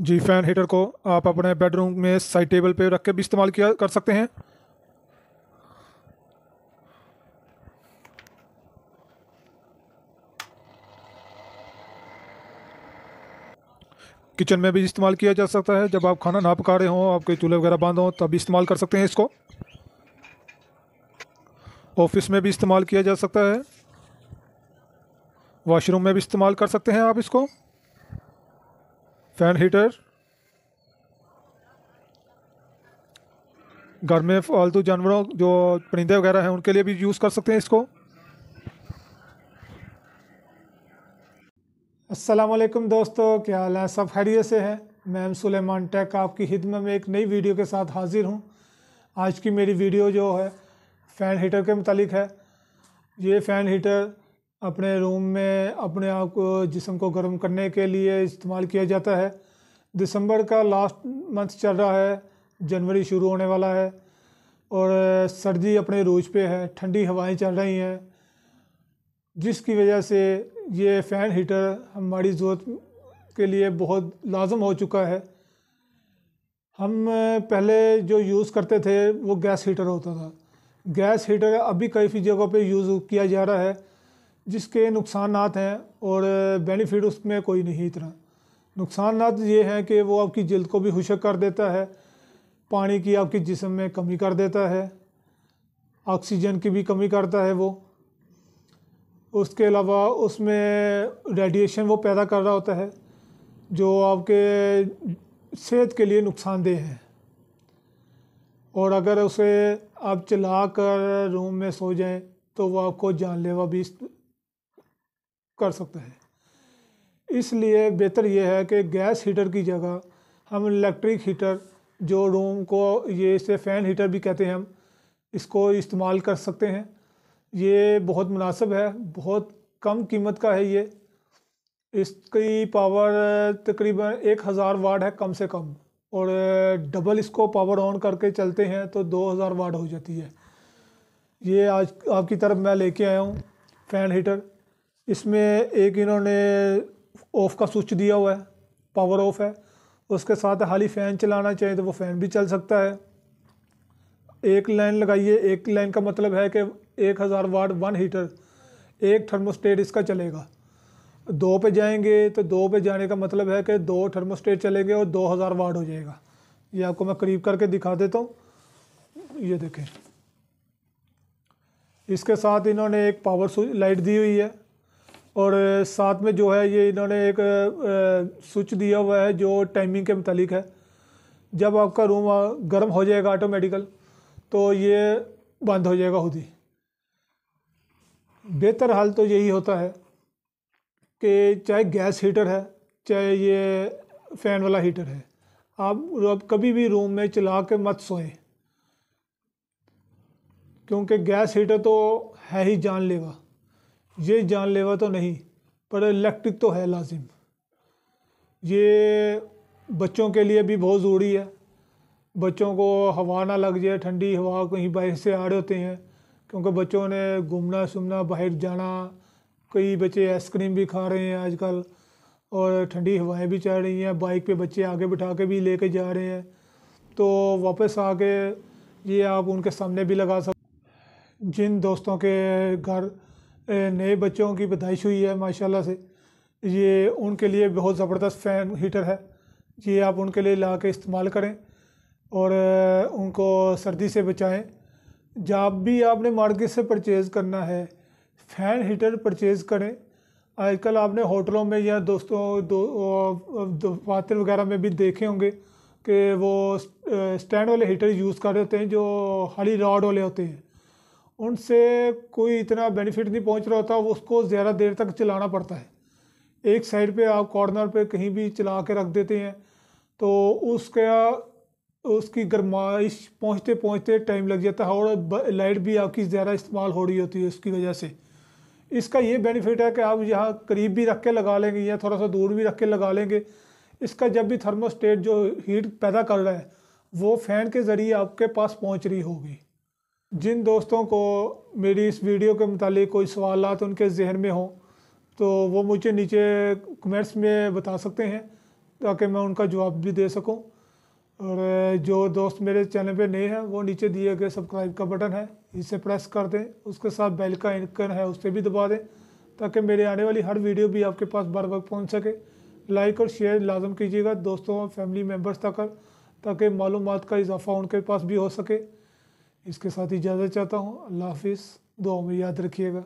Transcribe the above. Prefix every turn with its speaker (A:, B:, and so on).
A: जी fan heater को आप अपने बेडरूम में साइड टेबल पे रख के भी इस्तेमाल किया कर सकते हैं किचन में भी इस्तेमाल किया जा सकता है जब आप खाना ना पका रहे हों आपके चूल्हे वगैरह बंद हों तब भी इस्तेमाल कर सकते हैं इसको ऑफिस में भी इस्तेमाल किया जा सकता है वॉशरूम में भी इस्तेमाल कर सकते हैं आप इसको फैन हीटर घर में फालतू जानवरों जो परिंदे वगैरह हैं उनके लिए भी यूज़ कर सकते हैं इसको असलम दोस्तों क्या हाल है सब खैरियत से हैं मैम सुलेमान टेक आपकी खिदमत में एक नई वीडियो के साथ हाजिर हूँ आज की मेरी वीडियो जो है फ़ैन हीटर के मतलब है ये फ़ैन हीटर अपने रूम में अपने आप को जिसम को गर्म करने के लिए इस्तेमाल किया जाता है दिसंबर का लास्ट मंथ चल रहा है जनवरी शुरू होने वाला है और सर्दी अपने रोज पे है ठंडी हवाएं चल रही हैं जिसकी वजह से ये फ़ैन हीटर हमारी ज़रूरत के लिए बहुत लाजम हो चुका है हम पहले जो यूज़ करते थे वो गैस हीटर होता था गैस हीटर अभी कई जगहों पे यूज़ किया जा रहा है जिसके नुकसान हैं और बेनिफिट उसमें कोई नहीं इतना नुकसान ये हैं कि वो आपकी जल्द को भी खुशक कर देता है पानी की आपके जिसम में कमी कर देता है ऑक्सीजन की भी कमी करता है वो उसके अलावा उसमें रेडिएशन वो पैदा कर रहा होता है जो आपके सेहत के लिए नुकसानदेह है और अगर उसे आप चला कर रूम में सो जाएं तो वो आपको जानलेवा भी कर सकते हैं इसलिए बेहतर यह है कि गैस हीटर की जगह हम इलेक्ट्रिक हीटर जो रूम को ये इसे फ़ैन हीटर भी कहते हैं हम इसको इस्तेमाल कर सकते हैं ये बहुत मुनासिब है बहुत कम कीमत का है ये इसकी पावर तकरीबन एक हज़ार वाट है कम से कम और डबल इसको पावर ऑन करके चलते हैं तो दो हज़ार वाट हो जाती है ये आज आपकी तरफ मैं लेके आया हूँ फ़ैन हीटर इसमें एक इन्होंने ऑफ़ का स्विच दिया हुआ है पावर ऑफ़ है उसके साथ हाली फ़ैन चलाना चाहिए तो वो फ़ैन भी चल सकता है एक लाइन लगाइए एक लाइन का मतलब है कि एक हज़ार वाट वन हीटर एक थर्मोस्टेट इसका चलेगा दो पे जाएंगे तो दो पे जाने का मतलब है कि दो थर्मोस्टेट चलेंगे और दो हज़ार वाट हो जाएगा ये आपको मैं करीब करके दिखा देता हूँ ये देखें इसके साथ इन्होंने एक पावर लाइट दी हुई है और साथ में जो है ये इन्होंने एक स्विच दिया हुआ है जो टाइमिंग के मतलब है जब आपका रूम गर्म हो जाएगा ऑटोमेटिकल तो ये बंद हो जाएगा खुद ही बेहतर हाल तो यही होता है कि चाहे गैस हीटर है चाहे ये फ़ैन वाला हीटर है आप कभी भी रूम में चला के मत सोएं क्योंकि गैस हीटर तो है ही जानलेवा ये जानलेवा तो नहीं पर इलेक्ट्रिक तो है लाजिम ये बच्चों के लिए भी बहुत ज़रूरी है बच्चों को हवा ना लग जाए ठंडी हवा कहीं बाहर से आ रहे होते हैं क्योंकि बच्चों ने घूमना सुमना बाहर जाना कई बच्चे आइसक्रीम भी खा रहे हैं आजकल और ठंडी हवाएं भी चल रही हैं बाइक पे बच्चे आगे बिठा के भी लेके जा रहे हैं तो वापस आके ये आप उनके सामने भी लगा सकते जिन दोस्तों के घर नए बच्चों की पैदाइश हुई है माशाल्लाह से ये उनके लिए बहुत ज़बरदस्त फ़ैन हीटर है ये आप उनके लिए ला के इस्तेमाल करें और उनको सर्दी से बचाएं जब भी आपने मार्केट से परचेज़ करना है फ़ैन हीटर परचेज़ करें आजकल आपने होटलों में या दोस्तों दफातर दो, वगैरह में भी देखे होंगे कि वो स्टैंड वाले हीटर यूज़ कर रहे होते हैं जो हरी रॉड वाले होते हैं उनसे कोई इतना बेनिफिट नहीं पहुंच रहा होता उसको ज़्यादा देर तक चलाना पड़ता है एक साइड पे आप कॉर्नर पे कहीं भी चला के रख देते हैं तो उसका उसकी गरमाइश पहुंचते पहुंचते टाइम लग जाता है और लाइट भी आपकी ज़्यादा इस्तेमाल हो रही होती है उसकी वजह से इसका ये बेनिफिट है कि आप यहाँ करीब भी रख के लगा लेंगे या थोड़ा सा दूर भी रख के लगा लेंगे इसका जब भी थर्मोस्टेट जो हीट पैदा कर रहा है वो फ़ैन के ज़रिए आपके पास पहुँच रही होगी जिन दोस्तों को मेरी इस वीडियो के मतलब कोई सवाल उनके जहन में हों तो वो मुझे नीचे कमेंट्स में बता सकते हैं ताकि मैं उनका जवाब भी दे सकूं और जो दोस्त मेरे चैनल पे नए हैं वो नीचे दिए गए सब्सक्राइब का बटन है इसे प्रेस कर दें उसके साथ बेल का आइकन है उसे भी दबा दें ताकि मेरे आने वाली हर वीडियो भी आपके पास बार वक्त पहुँच सके लाइक और शेयर लाजम कीजिएगा दोस्तों और फैमिली मेम्बर्स तक ताकि मालूम का इजाफा उनके पास भी हो सके इसके साथ इजाज़त चाहता हूँ अल्लाह हाफिज़ दुआ में याद रखिएगा